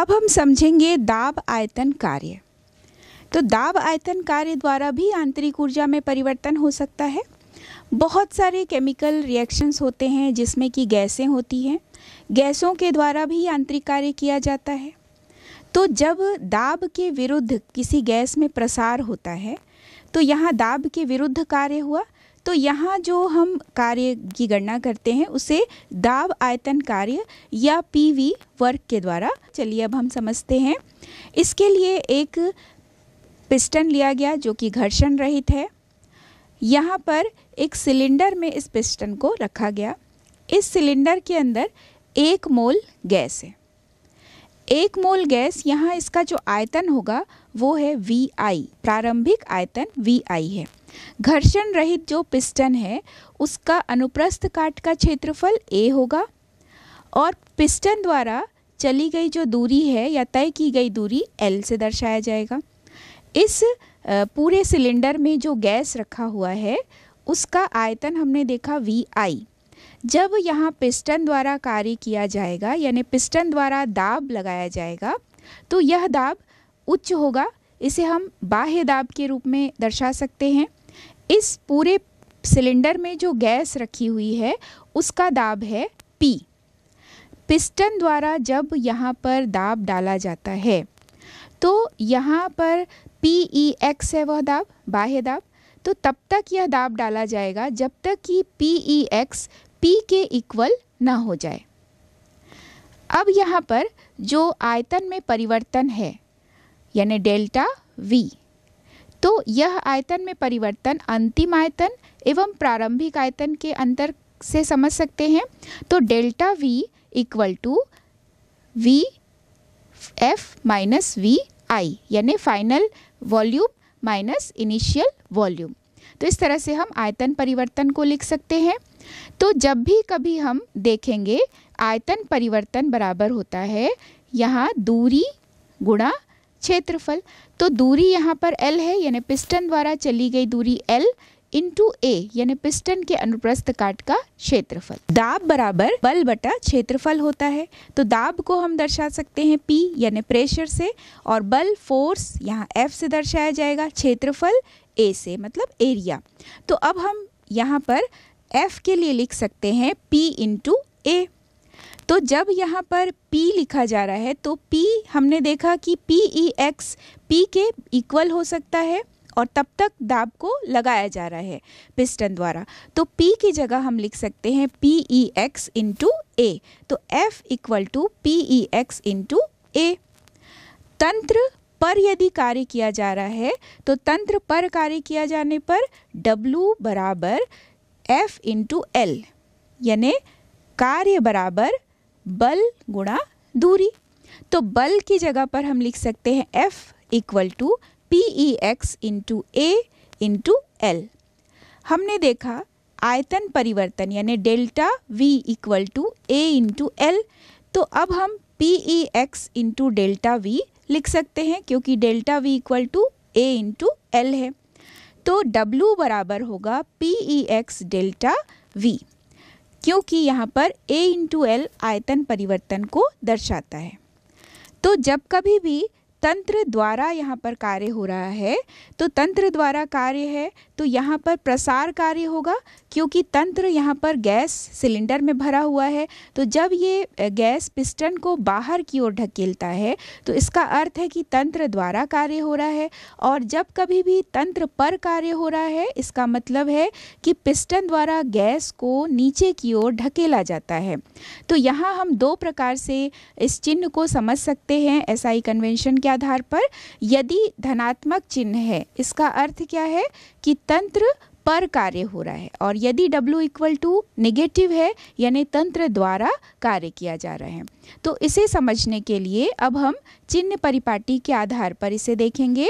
अब हम समझेंगे दाब आयतन कार्य तो दाब आयतन कार्य द्वारा भी आंतरिक ऊर्जा में परिवर्तन हो सकता है बहुत सारे केमिकल रिएक्शंस होते हैं जिसमें कि गैसें होती हैं गैसों के द्वारा भी आंतरिक कार्य किया जाता है तो जब दाब के विरुद्ध किसी गैस में प्रसार होता है तो यहाँ दाब के विरुद्ध कार्य हुआ तो यहाँ जो हम कार्य की गणना करते हैं उसे दाब आयतन कार्य या पीवी वर्क के द्वारा चलिए अब हम समझते हैं इसके लिए एक पिस्टन लिया गया जो कि घर्षण रहित है यहाँ पर एक सिलेंडर में इस पिस्टन को रखा गया इस सिलेंडर के अंदर एक मोल गैस है एक मोल गैस यहाँ इसका जो आयतन होगा वो है वी आई प्रारंभिक आयतन वी आई है घर्षण रहित जो पिस्टन है उसका अनुप्रस्थ काट का क्षेत्रफल ए होगा और पिस्टन द्वारा चली गई जो दूरी है या तय की गई दूरी एल से दर्शाया जाएगा इस पूरे सिलेंडर में जो गैस रखा हुआ है उसका आयतन हमने देखा वी आई जब यहाँ पिस्टन द्वारा कार्य किया जाएगा यानी पिस्टन द्वारा दाब लगाया जाएगा तो यह दाब उच्च होगा इसे हम बाह्य दाब के रूप में दर्शा सकते हैं इस पूरे सिलेंडर में जो गैस रखी हुई है उसका दाब है पी पिस्टन द्वारा जब यहाँ पर दाब डाला जाता है तो यहाँ पर पी ई एक्स है वह दाब बाह्य दाब तो तब तक यह दाब डाला जाएगा जब तक कि पी ई एक्स पी के इक्वल ना हो जाए अब यहाँ पर जो आयतन में परिवर्तन है यानी डेल्टा वी तो यह आयतन में परिवर्तन अंतिम आयतन एवं प्रारंभिक आयतन के अंतर से समझ सकते हैं तो delta V equal to V F minus V I यानी final volume minus initial volume तो इस तरह से हम आयतन परिवर्तन को लिख सकते हैं तो जब भी कभी हम देखेंगे आयतन परिवर्तन बराबर होता है यहाँ दूरी गुणा क्षेत्रफल तो दूरी यहाँ पर एल है यानी पिस्टन द्वारा चली गई दूरी एल इंटू ए यानी पिस्टन के अनुप्रस्थ काट का क्षेत्रफल दाब बराबर बल बटा क्षेत्रफल होता है तो दाब को हम दर्शा सकते हैं पी यानी प्रेशर से और बल फोर्स यहाँ एफ से दर्शाया जाएगा क्षेत्रफल ए से मतलब एरिया तो अब हम यहाँ पर एफ के लिए लिख सकते हैं पी इंटू ए तो जब यहाँ पर P लिखा जा रहा है तो P हमने देखा कि पी ई एक्स पी के इक्वल हो सकता है और तब तक दाब को लगाया जा रहा है पिस्टन द्वारा तो P की जगह हम लिख सकते हैं P E X into A तो F equal to P E X into A तंत्र पर यदि कार्य किया जा रहा है तो तंत्र पर कार्य किया जाने पर W बराबर F इंटू एल यानी कार्य बराबर बल गुणा दूरी तो बल की जगह पर हम लिख सकते हैं F equal to P E X into A into L हमने देखा आयतन परिवर्तन यानी delta V equal to A into L तो अब हम P E X into delta V लिख सकते हैं क्योंकि delta V equal to A into L है तो W बराबर होगा P E X delta V क्योंकि यहाँ पर ए इंटू एल आयतन परिवर्तन को दर्शाता है तो जब कभी भी तंत्र द्वारा यहाँ पर कार्य हो रहा है तो तंत्र द्वारा कार्य है तो यहाँ पर प्रसार कार्य होगा क्योंकि तंत्र यहाँ पर गैस सिलेंडर में भरा हुआ है तो जब ये गैस पिस्टन को बाहर की ओर ढकेलता है तो इसका अर्थ है कि तंत्र द्वारा कार्य हो रहा है और जब कभी भी तंत्र पर कार्य हो रहा है इसका मतलब है कि पिस्टन द्वारा गैस को नीचे की ओर ढकेला जाता है तो यहाँ हम दो प्रकार से इस चिन्ह को समझ सकते हैं आई कन्वेंशन के आधार पर यदि धनात्मक चिन्ह है इसका अर्थ क्या है कि तंत्र पर कार्य हो रहा है और यदि W इक्वल टू निगेटिव है यानी तंत्र द्वारा कार्य किया जा रहा है तो इसे समझने के लिए अब हम चिन्ह परिपाटी के आधार पर इसे देखेंगे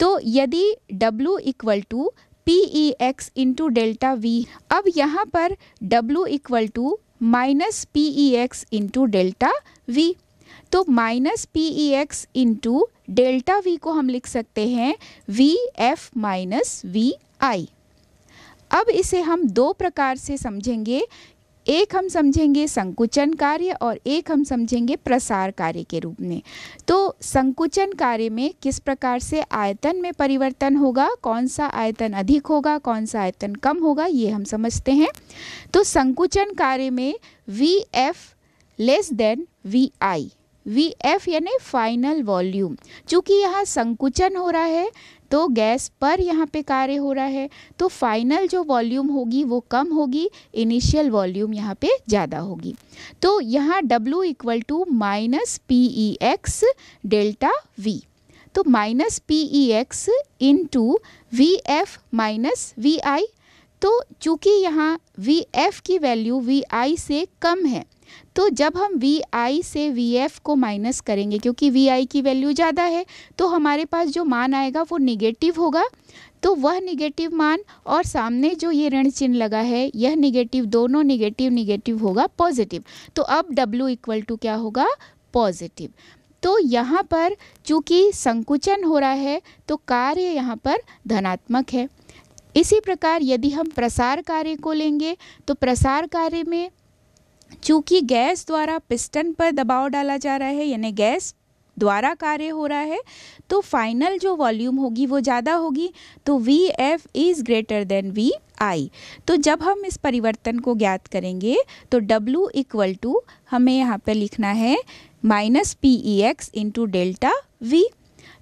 तो यदि W equal to P E X into delta V अब यहाँ पर W equal to minus P E X into delta V तो minus P E X into delta V को हम लिख सकते हैं V F minus V I अब इसे हम दो प्रकार से समझेंगे एक हम समझेंगे संकुचन कार्य और एक हम समझेंगे प्रसार कार्य के रूप में तो संकुचन कार्य में किस प्रकार से आयतन में परिवर्तन होगा कौन सा आयतन अधिक होगा कौन सा आयतन कम होगा ये हम समझते हैं तो संकुचन कार्य में V F less than V I V F यानी फाइनल वॉल्यूम चूँकि यहाँ संकुचन हो रहा है तो गैस पर यहाँ पे कार्य हो रहा है तो फाइनल जो वॉल्यूम होगी वो कम होगी इनिशियल वॉल्यूम यहाँ पे ज़्यादा होगी तो यहाँ W equal to minus P E X delta V तो minus P E X into V F minus V I तो चूँकि यहाँ वी एफ की वैल्यू वी आई से कम है तो जब हम वी आई से वी एफ को माइनस करेंगे क्योंकि वी आई की वैल्यू ज़्यादा है तो हमारे पास जो मान आएगा वो निगेटिव होगा तो वह निगेटिव मान और सामने जो ये ऋण चिन्ह लगा है यह निगेटिव दोनों निगेटिव निगेटिव होगा पॉजिटिव तो अब W इक्वल टू क्या होगा पॉजिटिव तो यहाँ पर चूँकि संकुचन हो रहा है तो कार्य यहाँ पर धनात्मक है इसी प्रकार यदि हम प्रसार कार्य को लेंगे तो प्रसार कार्य में चूंकि गैस द्वारा पिस्टन पर दबाव डाला जा रहा है यानी गैस द्वारा कार्य हो रहा है तो फाइनल जो वॉल्यूम होगी वो ज़्यादा होगी तो V F is greater than V I तो जब हम इस परिवर्तन को ज्ञात करेंगे तो डब्लू इक्वल टू हमें यहाँ पर लिखना है minus P E X into delta V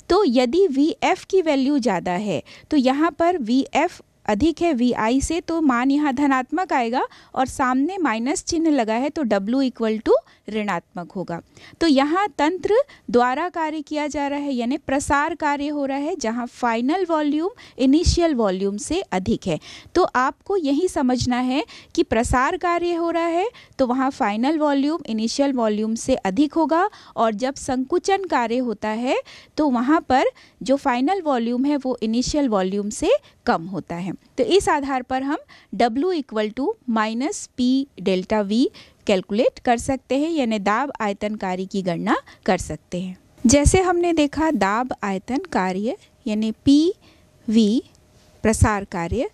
तो यदि वी एफ़ की वैल्यू ज़्यादा है तो यहाँ पर वी एफ़ अधिक है वी आई से तो मान यहाँ धनात्मक आएगा और सामने माइनस चिन्ह लगा है तो डब्ल्यू इक्वल टू ऋणात्मक होगा तो यहाँ तंत्र द्वारा कार्य किया जा रहा है यानी प्रसार कार्य हो रहा है जहाँ फाइनल वॉल्यूम इनिशियल वॉल्यूम से अधिक है तो आपको यही समझना है कि प्रसार कार्य हो रहा है तो वहाँ फाइनल वॉल्यूम इनिशियल वॉल्यूम से अधिक होगा और जब संकुचन कार्य होता है तो वहाँ पर जो फाइनल वॉल्यूम है वो इनिशियल वॉल्यूम से कम होता है तो इस आधार पर हम W equal to minus P delta V calculate कर सकते हैं यानी दाब आयतन कार्य की गणना कर सकते हैं जैसे हमने देखा दाब आयतन कार्य यानी पी वी प्रसार कार्य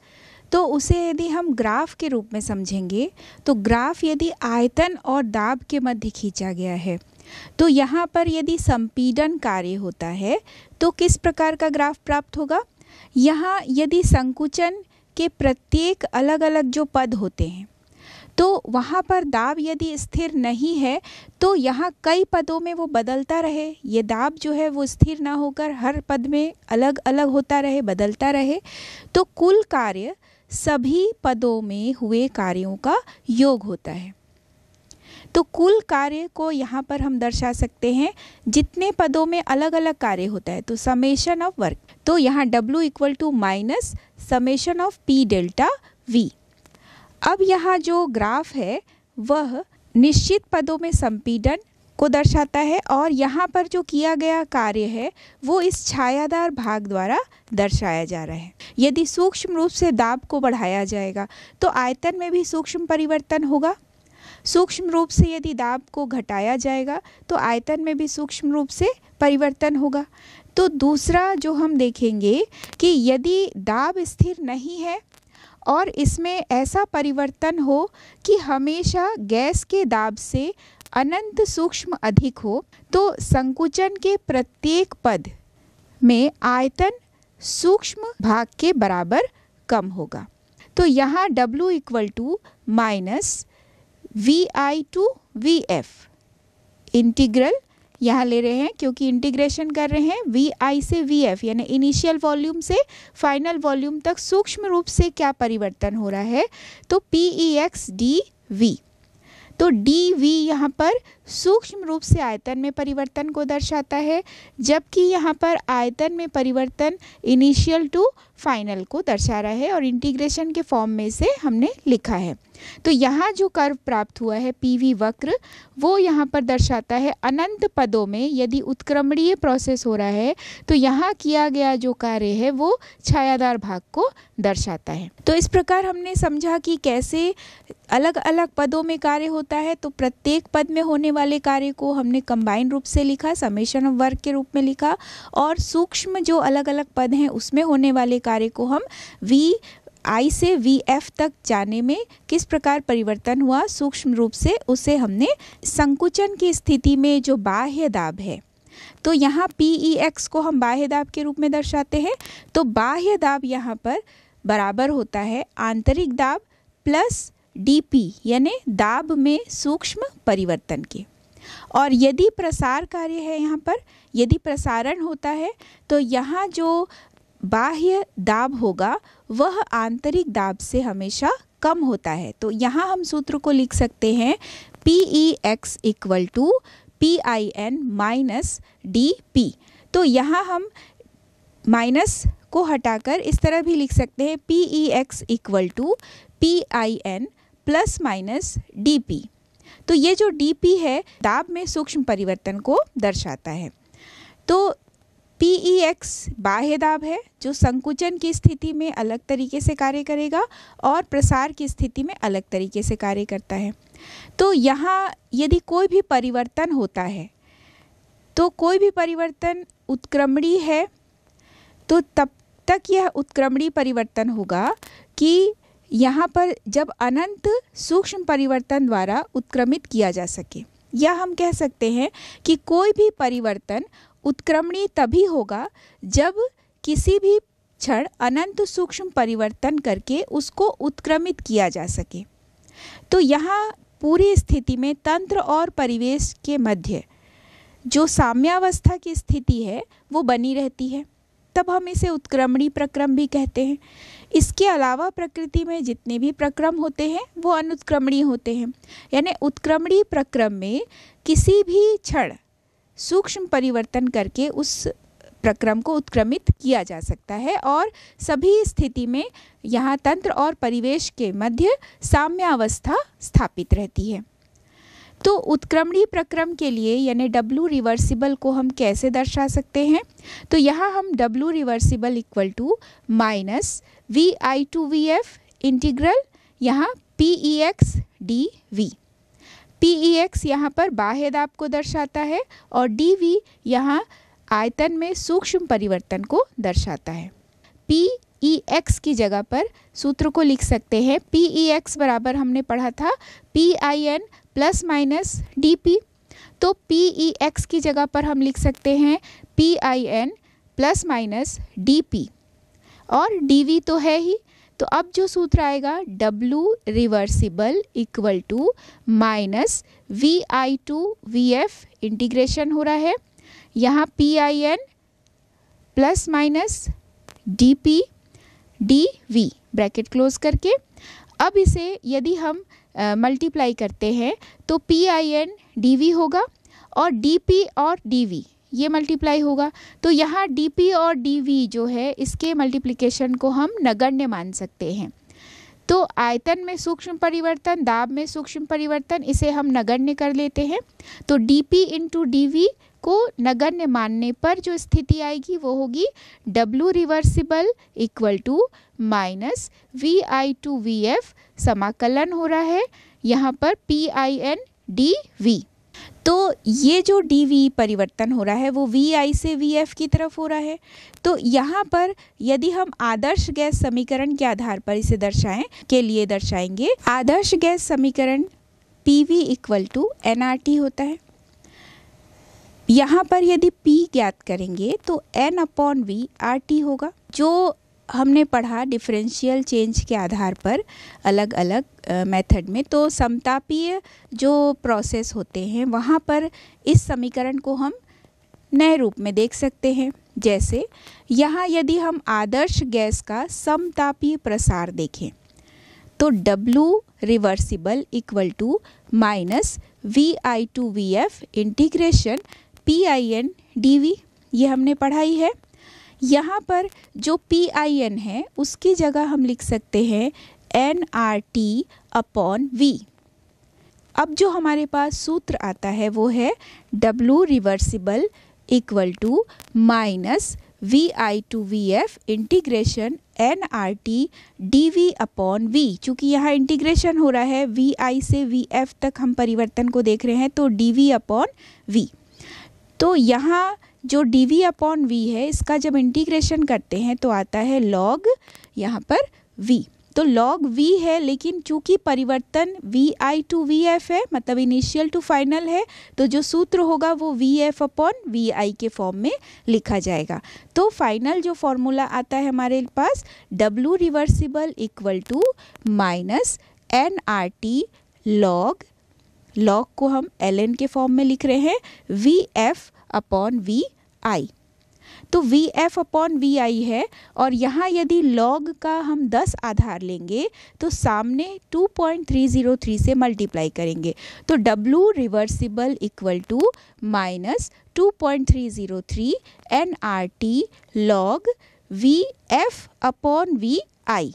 तो उसे यदि हम ग्राफ के रूप में समझेंगे तो ग्राफ यदि आयतन और दाब के मध्य खींचा गया है तो यहाँ पर यदि संपीडन कार्य होता है तो किस प्रकार का ग्राफ प्राप्त होगा यहाँ यदि संकुचन के प्रत्येक अलग अलग जो पद होते हैं तो वहाँ पर दाब यदि स्थिर नहीं है तो यहाँ कई पदों में वो बदलता रहे ये दाब जो है वो स्थिर ना होकर हर पद में अलग अलग होता रहे बदलता रहे तो कुल कार्य सभी पदों में हुए कार्यों का योग होता है तो कुल कार्य को यहाँ पर हम दर्शा सकते हैं जितने पदों में अलग अलग कार्य होता है तो समेशन ऑफ वर्क तो यहाँ W equal to minus summation of P delta V अब यहाँ जो ग्राफ है वह निश्चित पदों में संपीडन को दर्शाता है और यहाँ पर जो किया गया कार्य है वो इस छायादार भाग द्वारा दर्शाया जा रहा है यदि सूक्ष्म रूप से दाब को बढ़ाया जाएगा तो आयतन में भी सूक्ष्म परिवर्तन होगा सूक्ष्म रूप से यदि दाब को घटाया जाएगा तो आयतन में भी सूक्ष्म रूप से परिवर्तन होगा तो दूसरा जो हम देखेंगे कि यदि दाब स्थिर नहीं है और इसमें ऐसा परिवर्तन हो कि हमेशा गैस के दाब से अनंत सूक्ष्म अधिक हो तो संकुचन के प्रत्येक पद में आयतन सूक्ष्म भाग के बराबर कम होगा तो यहाँ W equal to minus V I to V F integral यहाँ ले रहे हैं क्योंकि इंटीग्रेशन कर रहे हैं वी आई से वी एफ यानी इनिशियल वॉल्यूम से फाइनल वॉल्यूम तक सूक्ष्म रूप से क्या परिवर्तन हो रहा है तो P E X D V तो डी वी यहाँ पर सूक्ष्म रूप से आयतन में परिवर्तन को दर्शाता है जबकि यहाँ पर आयतन में परिवर्तन इनिशियल टू फाइनल को दर्शा रहा है और इंटीग्रेशन के फॉर्म में से हमने लिखा है तो यहाँ जो कर्व प्राप्त हुआ है पी वक्र वो यहाँ पर दर्शाता है अनंत पदों में यदि उत्क्रमणीय प्रोसेस हो रहा है तो यहाँ किया गया जो कार्य है वो छायादार भाग को दर्शाता है तो इस प्रकार हमने समझा कि कैसे अलग अलग पदों में कार्य होता है तो प्रत्येक पद में होने वाले कार्य को हमने कंबाइन रूप से लिखा समेशन ऑफ वर्क के रूप में लिखा और सूक्ष्म जो अलग अलग पद हैं उसमें होने वाले कार्य को हम वी आई से वी एफ तक जाने में किस प्रकार परिवर्तन हुआ सूक्ष्म रूप से उसे हमने संकुचन की स्थिति में जो बाह्य दाब है तो यहाँ पी ई एक्स को हम बाह्य दाब के रूप में दर्शाते हैं तो बाह्य दाब यहाँ पर बराबर होता है आंतरिक दाब प्लस डीपी यानी दाब में सूक्ष्म परिवर्तन के और यदि प्रसार कार्य है यहाँ पर यदि प्रसारण होता है तो यहाँ जो बाह्य दाब होगा वह आंतरिक दाब से हमेशा कम होता है तो यहाँ हम सूत्र को लिख सकते हैं P E X equal to P I N minus D P तो यहाँ हम माइनस को हटाकर इस तरह भी लिख सकते हैं P E X equal to P I N plus minus D तो ये जो डी है दाब में सूक्ष्म परिवर्तन को दर्शाता है तो पी ई एक्स बाह्य दाब है जो संकुचन की स्थिति में अलग तरीके से कार्य करेगा और प्रसार की स्थिति में अलग तरीके से कार्य करता है तो यहाँ यदि कोई भी परिवर्तन होता है तो कोई भी परिवर्तन उत्क्रमणी है तो तब तक यह उत्क्रमणीय परिवर्तन होगा कि यहाँ पर जब अनंत सूक्ष्म परिवर्तन द्वारा उत्क्रमित किया जा सके या हम कह सकते हैं कि कोई भी परिवर्तन उत्क्रमणीय तभी होगा जब किसी भी क्षण अनंत सूक्ष्म परिवर्तन करके उसको उत्क्रमित किया जा सके तो यहाँ पूरी स्थिति में तंत्र और परिवेश के मध्य जो साम्यावस्था की स्थिति है वो बनी रहती है तब हम इसे उत्क्रमणी प्रक्रम भी कहते हैं इसके अलावा प्रकृति में जितने भी प्रक्रम होते हैं वो अनुत्क्रमणीय होते हैं यानी उत्क्रमणीय प्रक्रम में किसी भी क्षण सूक्ष्म परिवर्तन करके उस प्रक्रम को उत्क्रमित किया जा सकता है और सभी स्थिति में यहाँ तंत्र और परिवेश के मध्य साम्यावस्था स्थापित रहती है तो उत्क्रमणीय प्रक्रम के लिए यानी डब्लू रिवर्सिबल को हम कैसे दर्शा सकते हैं तो यहाँ हम W reversible equal to minus V I to V F integral यहाँ P E X D V P E X यहाँ पर बाहेद आपको दर्शाता है और डी वी यहाँ आयतन में सूक्ष्म परिवर्तन को दर्शाता है पी ई एक्स की जगह पर सूत्र को लिख सकते हैं पी ई एक्स बराबर हमने पढ़ा था P I N plus minus D P तो पी ई एक्स की जगह पर हम लिख सकते हैं P I N plus minus D P और वी तो है ही तो अब जो सूत्र आएगा W reversible equal to minus V I to V F integration हो रहा है यहाँ P I N plus minus D P D V bracket close करके अब इसे यदि हम मल्टीप्लाई करते हैं तो P I N D V होगा और डी पी और डी वी ये मल्टीप्लाई होगा तो यहाँ डी और डी जो है इसके मल्टीप्लिकेशन को हम नगण्य मान सकते हैं तो आयतन में सूक्ष्म परिवर्तन दाब में सूक्ष्म परिवर्तन इसे हम नगण्य कर लेते हैं तो डी पी इंटू डी को नगण्य मानने पर जो स्थिति आएगी वो होगी W reversible equal to minus V I to V F समाकलन हो रहा है यहाँ पर P I N D V तो ये जो डी वी परिवर्तन हो रहा है वो वी आई से वी एफ की तरफ हो रहा है तो यहाँ पर यदि हम आदर्श गैस समीकरण के आधार पर इसे दर्शाएं के लिए दर्शाएंगे आदर्श गैस समीकरण P V equal to N R T होता है यहाँ पर यदि पी ज्ञात करेंगे तो N upon V R T होगा जो हमने पढ़ा डिफरेंशियल चेंज के आधार पर अलग अलग मेथड में तो समतापीय जो प्रोसेस होते हैं वहाँ पर इस समीकरण को हम नए रूप में देख सकते हैं जैसे यहाँ यदि हम आदर्श गैस का समतापीय प्रसार देखें तो W reversible equal to minus V I to V F integration P I N D V ये हमने पढ़ाई है यहाँ पर जो पी आई एन है उसकी जगह हम लिख सकते हैं N R T upon V अब जो हमारे पास सूत्र आता है वो है W reversible equal to minus V I to V F integration N R T D V upon V चूँकि यहाँ इंटीग्रेशन हो रहा है वी आई से वी एफ तक हम परिवर्तन को देख रहे हैं तो डी वी अपॉन वी तो यहाँ जो डी वी अपॉन वी है इसका जब इंटीग्रेशन करते हैं तो आता है लॉग यहाँ पर वी तो लॉग वी है लेकिन चूंकि परिवर्तन V I to V F है मतलब इनिशियल टू फाइनल है तो जो सूत्र होगा वो V F upon V I के फॉर्म में लिखा जाएगा तो फाइनल जो फॉर्मूला आता है हमारे पास W reversible equal to minus N R T log log को हम एल एन के फॉर्म में लिख रहे हैं V F upon V I तो V F upon V I है और यहाँ यदि लॉग का हम 10 आधार लेंगे तो सामने 2.303 से मल्टीप्लाई करेंगे तो W reversible equal to minus two point three zero three N R T log V F upon V I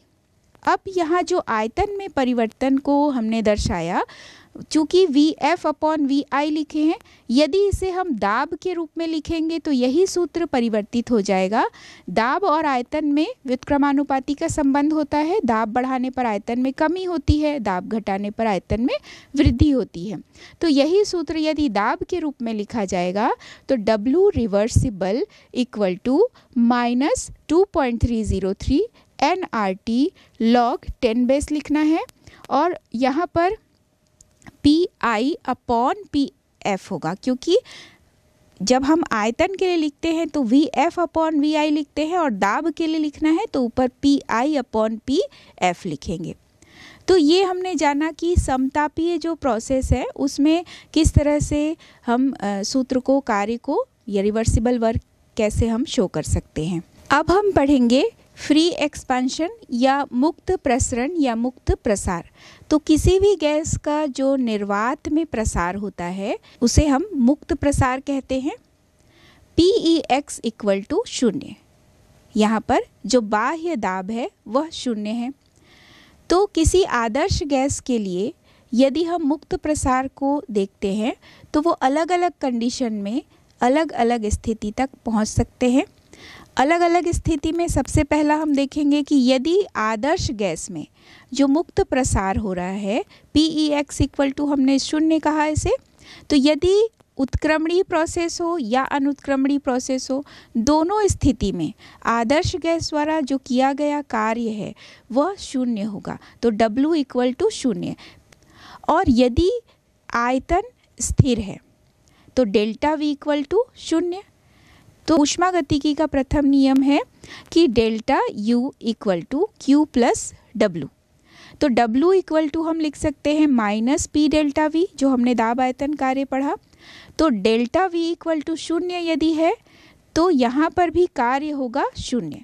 अब यहाँ जो आयतन में परिवर्तन को हमने दर्शाया चूँकि V F upon V I लिखे हैं यदि इसे हम दाब के रूप में लिखेंगे तो यही सूत्र परिवर्तित हो जाएगा दाब और आयतन में व्युत्क्रमानुपाति का संबंध होता है दाब बढ़ाने पर आयतन में कमी होती है दाब घटाने पर आयतन में वृद्धि होती है तो यही सूत्र यदि दाब के रूप में लिखा जाएगा तो W reversible equal to minus two point three zero three N R T log ten base लिखना है और यहाँ पर P I upon P F होगा क्योंकि जब हम आयतन के लिए लिखते हैं तो V F upon V I लिखते हैं और दाब के लिए लिखना है तो ऊपर P I upon P F लिखेंगे तो ये हमने जाना कि समतापीय जो प्रोसेस है उसमें किस तरह से हम सूत्र को कार्य को या रिवर्सिबल वर्क कैसे हम शो कर सकते हैं अब हम पढ़ेंगे फ्री एक्सपेंशन या मुक्त प्रसरण या मुक्त प्रसार तो किसी भी गैस का जो निर्वात में प्रसार होता है उसे हम मुक्त प्रसार कहते हैं P E X equal to शून्य यहाँ पर जो बाह्य दाब है वह शून्य है तो किसी आदर्श गैस के लिए यदि हम मुक्त प्रसार को देखते हैं तो वो अलग अलग कंडीशन में अलग अलग स्थिति तक पहुँच सकते हैं अलग अलग स्थिति में सबसे पहला हम देखेंगे कि यदि आदर्श गैस में जो मुक्त प्रसार हो रहा है P E X equal to हमने शून्य कहा इसे तो यदि उत्क्रमणीय प्रोसेस हो या अनुत्क्रमणीय प्रोसेस हो दोनों स्थिति में आदर्श गैस द्वारा जो किया गया कार्य है वह शून्य होगा तो W इक्वल टू शून्य और यदि आयतन स्थिर है तो डेल्टा V इक्वल टू शून्य तो गतिकी का प्रथम नियम है कि delta U equal to Q plus W तो W इक्वल टू हम लिख सकते हैं माइनस पी डेल्टा V जो हमने दाब आयतन कार्य पढ़ा तो डेल्टा V इक्वल टू शून्य यदि है तो यहाँ पर भी कार्य होगा शून्य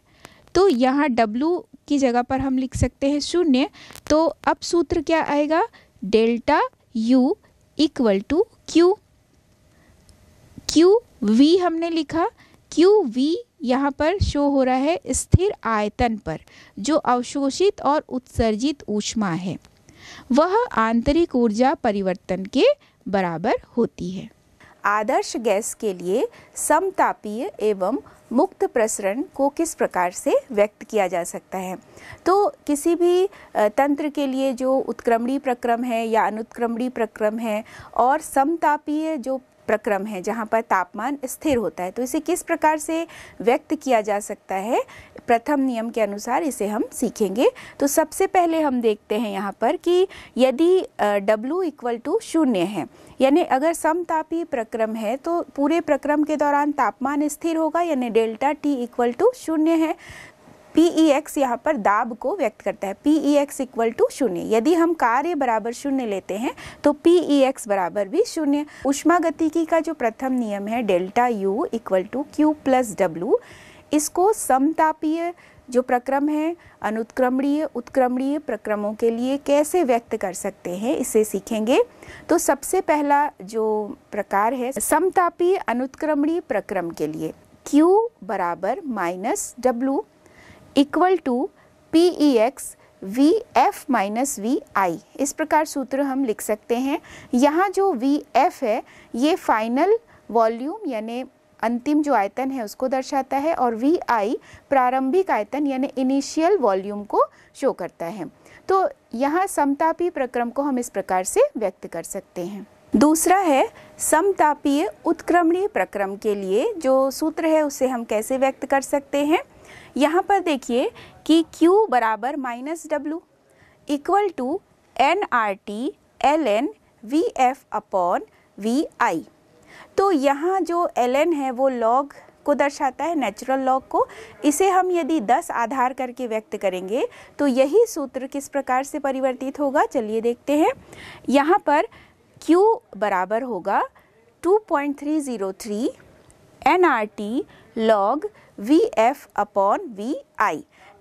तो यहाँ W की जगह पर हम लिख सकते हैं शून्य तो अब सूत्र क्या आएगा delta U equal to Q Q V हमने लिखा क्यू वी यहाँ पर शो हो रहा है स्थिर आयतन पर जो अवशोषित और उत्सर्जित ऊष्मा है वह आंतरिक ऊर्जा परिवर्तन के बराबर होती है आदर्श गैस के लिए समतापीय एवं मुक्त प्रसरण को किस प्रकार से व्यक्त किया जा सकता है तो किसी भी तंत्र के लिए जो उत्क्रमणी प्रक्रम है या अनुत्क्रमणी प्रक्रम है और समतापीय जो प्रक्रम है जहाँ पर तापमान स्थिर होता है तो इसे किस प्रकार से व्यक्त किया जा सकता है प्रथम नियम के अनुसार इसे हम सीखेंगे तो सबसे पहले हम देखते हैं यहाँ पर कि यदि W इक्वल टू शून्य है यानी अगर समतापी प्रक्रम है तो पूरे प्रक्रम के दौरान तापमान स्थिर होगा यानी डेल्टा T इक्वल टू शून्य है पी ई एक्स यहाँ पर दाब को व्यक्त करता है P E X equal to शून्य यदि हम कार्य बराबर शून्य लेते हैं तो पी ई एक्स बराबर भी शून्य गतिकी का जो प्रथम नियम है delta U equal to Q plus W इसको समतापीय जो प्रक्रम है अनुत्क्रमणीय उत्क्रमणीय प्रक्रमों के लिए कैसे व्यक्त कर सकते हैं इसे सीखेंगे तो सबसे पहला जो प्रकार है समतापीय अनुत्क्रमणीय प्रक्रम के लिए Q बराबर minus W equal to P E X V F minus V I इस प्रकार सूत्र हम लिख सकते हैं यहाँ जो वी एफ है ये फाइनल वॉल्यूम यानी अंतिम जो आयतन है उसको दर्शाता है और वी आई प्रारंभिक आयतन यानी इनिशियल वॉल्यूम को शो करता है तो यहाँ समतापी प्रक्रम को हम इस प्रकार से व्यक्त कर सकते हैं दूसरा है समतापीय उत्क्रमणीय प्रक्रम के लिए जो सूत्र है उसे हम कैसे व्यक्त कर सकते हैं यहाँ पर देखिए कि Q बराबर minus W equal to N R T L N V F upon V I तो यहाँ जो एल एन है वो लॉग को दर्शाता है नेचुरल लॉग को इसे हम यदि 10 आधार करके व्यक्त करेंगे तो यही सूत्र किस प्रकार से परिवर्तित होगा चलिए देखते हैं यहाँ पर Q बराबर होगा 2.303 N R T log Vf upon Vi.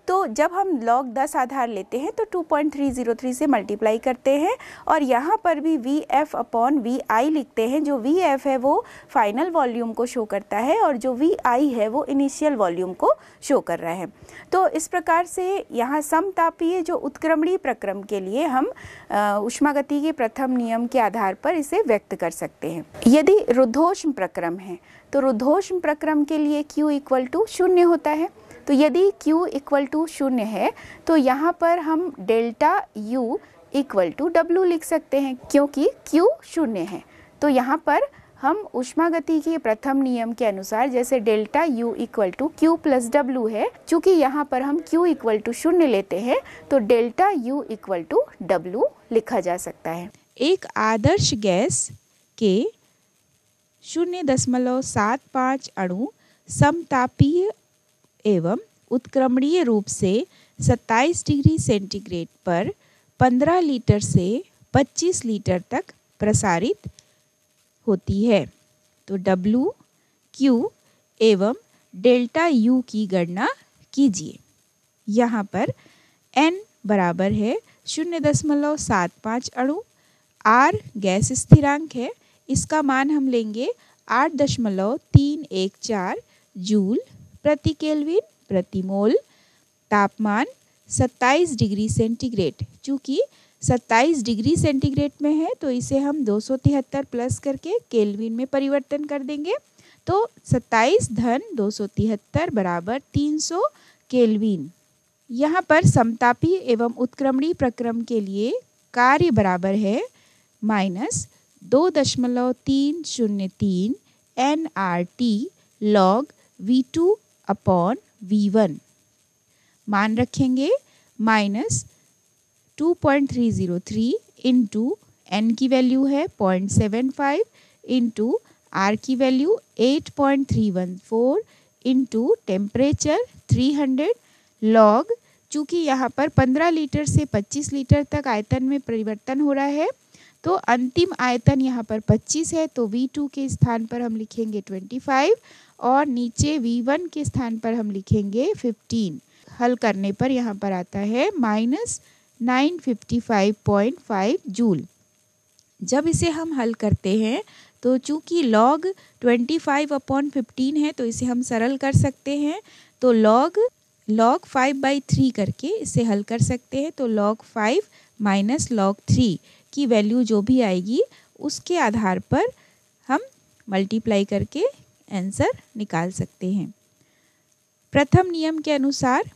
तो जब हम log 10 आधार लेते हैं तो 2.303 से मल्टीप्लाई करते हैं और यहाँ पर भी V F upon V I लिखते हैं जो वी एफ है वो फाइनल वॉल्यूम को शो करता है और जो वी आई है वो इनिशियल वॉल्यूम को शो कर रहा है तो इस प्रकार से यहाँ समतापीय जो उत्क्रमणीय प्रक्रम के लिए हम उष्मागति के प्रथम नियम के आधार पर इसे व्यक्त कर सकते हैं यदि रुद्धोष्म प्रक्रम है तो रुद्धोष्म प्रक्रम के लिए क्यू इक्वल टू शून्य होता है तो यदि Q इक्वल टू शून्य है तो यहाँ पर हम delta U equal to W लिख सकते हैं क्योंकि Q शून्य है तो यहाँ पर हम उष्मागति के प्रथम नियम के अनुसार जैसे delta U equal to Q plus W है चूँकि यहाँ पर हम Q इक्वल टू शून्य लेते हैं तो delta U equal to W लिखा जा सकता है एक आदर्श गैस के शून्य दशमलव सात पाँच अणु समतापीय एवं उत्क्रमणीय रूप से 27 डिग्री सेंटीग्रेड पर 15 लीटर से 25 लीटर तक प्रसारित होती है तो W, Q एवं डेल्टा U की गणना कीजिए यहाँ पर N बराबर है शून्य दशमलव सात पाँच अणु R गैस स्थिरांक है इसका मान हम लेंगे आठ दशमलव तीन एक चार जूल प्रति केल्विन प्रति मोल तापमान 27 डिग्री सेंटीग्रेड चूँकि 27 डिग्री सेंटीग्रेड में है तो इसे हम 273 प्लस करके केल्विन में परिवर्तन कर देंगे तो 27 धन 273 बराबर 300 केल्विन यहाँ पर समतापी एवं उत्क्रमणी प्रक्रम के लिए कार्य बराबर है माइनस दो दशमलव तीन शून्य तीन N R T log V two upon V one मान रखेंगे minus two point three zero three into N की वैल्यू है point seven five into R की value eight point three one four into temperature three hundred log चूँकि यहाँ पर पंद्रह litre से पच्चीस लीटर तक आयतन में परिवर्तन हो रहा है तो अंतिम आयतन यहाँ पर 25 है तो V2 के स्थान पर हम लिखेंगे 25 और नीचे V1 के स्थान पर हम लिखेंगे 15 हल करने पर यहाँ पर आता है माइनस 955.5 जूल जब इसे हम हल करते हैं तो चूंकि लॉग 25 अपॉन फिफ्टीन है तो इसे हम सरल कर सकते हैं तो log log five by three करके इसे हल कर सकते हैं तो log five minus log three की वैल्यू जो भी आएगी उसके आधार पर हम मल्टीप्लाई करके आंसर निकाल सकते हैं प्रथम नियम के अनुसार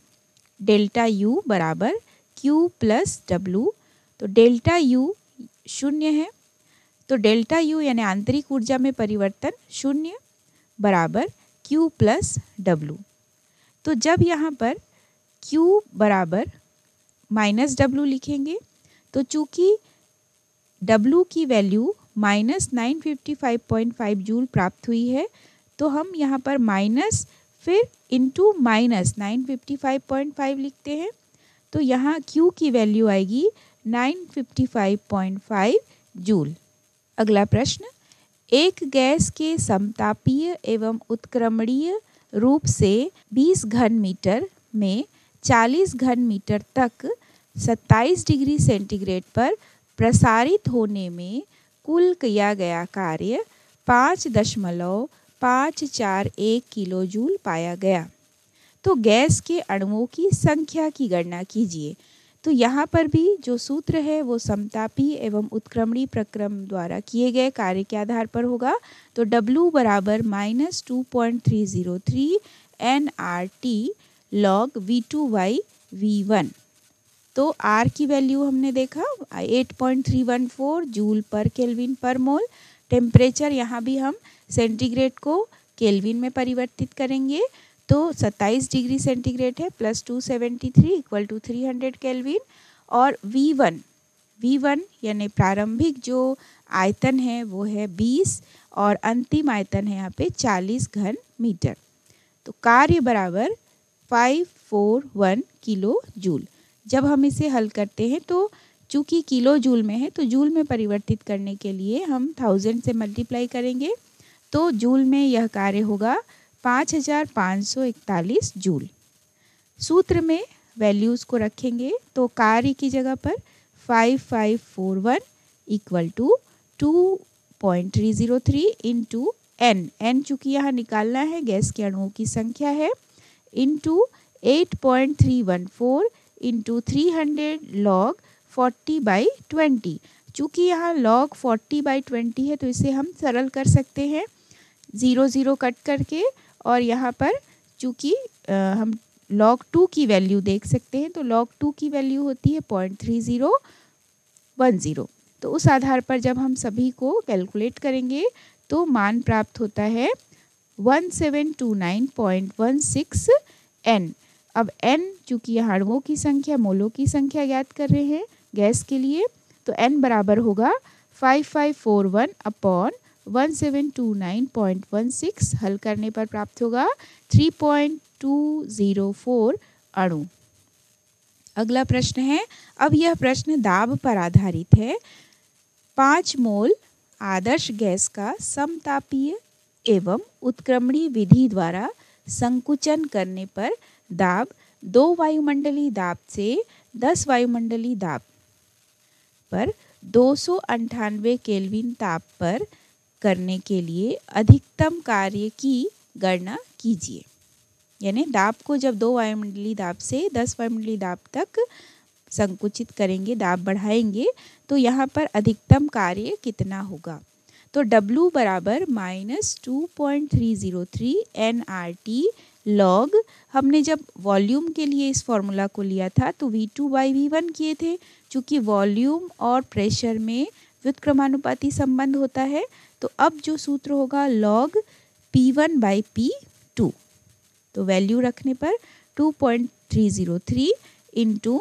डेल्टा यू बराबर क्यू प्लस डब्लू तो डेल्टा यू शून्य है तो डेल्टा यू यानी आंतरिक ऊर्जा में परिवर्तन शून्य बराबर क्यू प्लस डब्लू तो जब यहाँ पर क्यू बराबर माइनस डब्लू लिखेंगे तो चूँकि W की value minus nine fifty five point five joule प्राप्त हुई है तो हम यहाँ पर माइनस फिर into minus nine fifty five point five लिखते हैं तो यहाँ Q की वैल्यू आएगी nine fifty five point five joule अगला प्रश्न एक गैस के समतापीय एवं उत्क्रमणीय रूप से 20 घन मीटर में 40 घन मीटर तक 27 डिग्री सेंटीग्रेड पर प्रसारित होने में कुल किया गया कार्य पाँच दशमलव पाँच चार एक किलो जूल पाया गया तो गैस के अणुओं की संख्या की गणना कीजिए तो यहाँ पर भी जो सूत्र है वो समतापी एवं उत्क्रमणी प्रक्रम द्वारा किए गए कार्य के आधार पर होगा तो W बराबर minus two point three zero three N R T log V two by V one तो आर की वैल्यू हमने देखा 8.314 जूल पर केल्विन पर मोल टेम्परेचर यहाँ भी हम सेंटीग्रेड को केल्विन में परिवर्तित करेंगे तो 27 डिग्री सेंटीग्रेड है plus two seventy three equal to three hundred kelvin और वी वन वी वन यानी प्रारंभिक जो आयतन है वो है बीस और अंतिम आयतन है यहाँ पे चालीस घन मीटर तो कार्य बराबर five four one kilojoule जब हम इसे हल करते हैं तो चूँकि किलो जूल में है तो जूल में परिवर्तित करने के लिए हम थाउजेंड से मल्टीप्लाई करेंगे तो जूल में यह कार्य होगा पाँच हज़ार पाँच सौ इकतालीस जूल सूत्र में वैल्यूज़ को रखेंगे तो कार्य की जगह पर five five four one equal to two point three zero three into N N चूँकि यहाँ निकालना है गैस के अणुओं की संख्या है into eight point three one four into three hundred log forty by twenty चूँकि यहाँ लॉग फोर्टी बाई ट्वेंटी है तो इसे हम सरल कर सकते हैं ज़ीरो ज़ीरो कट करके और यहाँ पर चूँकि हम लॉग टू की वैल्यू देख सकते हैं तो लॉग टू की वैल्यू होती है point three zero one zero तो उस आधार पर जब हम सभी को कैलकुलेट करेंगे तो मान प्राप्त होता है one seven two nine point one six N अब एन चूंकि अणुओं की संख्या मोलों की संख्या ज्ञात कर रहे हैं गैस के लिए तो एन बराबर होगा five five four one upon one seven two nine point one six हल करने पर प्राप्त होगा three point two zero four अणु अगला प्रश्न है अब यह प्रश्न दाब पर आधारित है पाँच मोल आदर्श गैस का समतापीय एवं उत्क्रमणीय विधि द्वारा संकुचन करने पर दाब दो वायुमंडली दाब से दस वायुमंडली दाब पर दो केल्विन ताप पर करने के लिए अधिकतम कार्य की गणना कीजिए यानी दाब को जब दो वायुमंडली दाब से दस वायुमंडली दाब तक संकुचित करेंगे दाब बढ़ाएंगे तो यहाँ पर अधिकतम कार्य कितना होगा तो W बराबर minus two point three zero three N R T log हमने जब वॉल्यूम के लिए इस फॉर्मूला को लिया था तो V two by V one किए थे चूँकि वॉल्यूम और प्रेशर में व्युत्क्रमानुपाती संबंध होता है तो अब जो सूत्र होगा log P one by P two तो वैल्यू रखने पर two point three zero three into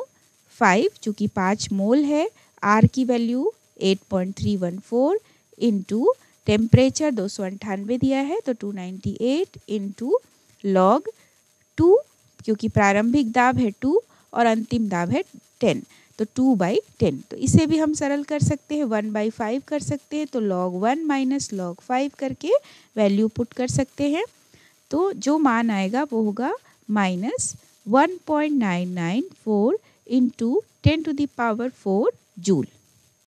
five चूँकि पाँच मोल है आर की value eight point three one four into temperature दो सौ अंठानवे दिया है तो two ninety eight into log two क्योंकि प्रारंभिक दाब है टू और अंतिम दाब है टेन तो टू बाई टेन तो इसे भी हम सरल कर सकते हैं वन बाई फाइव कर सकते हैं तो log one minus log five करके वैल्यू पुट कर सकते हैं तो जो मान आएगा वो होगा minus one point nine nine four into ten to the power four joule